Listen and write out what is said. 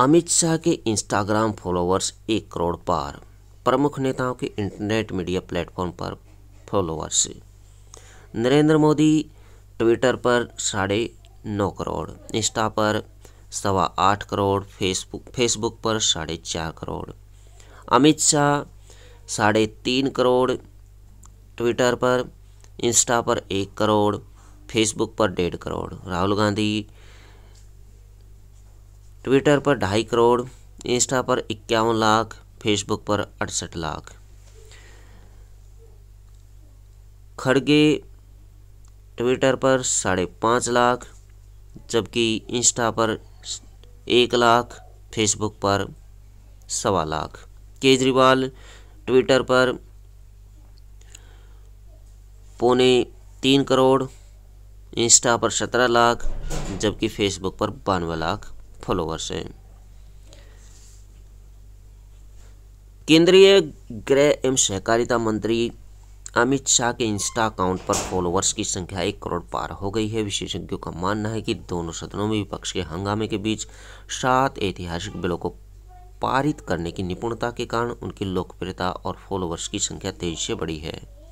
अमित शाह के Instagram followers एक करोड़ पार प्रमुख नेताओं के इंटरनेट मीडिया प्लेटफॉर्म पर फॉलोअर्स नरेंद्र मोदी ट्विटर पर साढ़े नौ करोड़ इंस्टा पर सवा आठ करोड़ फेसबुक फेसबुक पर साढ़े चार करोड़ अमित शाह साढ़े तीन करोड़ ट्विटर पर इंस्टा पर एक करोड़ फेसबुक पर डेढ़ करोड़ राहुल गांधी ट्विटर पर ढाई करोड़ इंस्टा पर इक्यावन लाख फेसबुक पर अड़सठ लाख खड़गे ट्विटर पर साढ़े पाँच लाख जबकि इंस्टा पर एक लाख फेसबुक पर सवा लाख केजरीवाल ट्विटर पर पौने तीन करोड़ इंस्टा पर सत्रह लाख जबकि फेसबुक पर बानवे लाख फॉलोवर्स हैं केंद्रीय गृह एवं सहकारिता मंत्री अमित शाह के इंस्टा अकाउंट पर फॉलोवर्स की संख्या एक करोड़ पार हो गई है विशेषज्ञों का मानना है कि दोनों सदनों में विपक्ष के हंगामे के बीच सात ऐतिहासिक बिलों को पारित करने की निपुणता के कारण उनकी लोकप्रियता और फॉलोअर्स की संख्या तेजी से बढ़ी है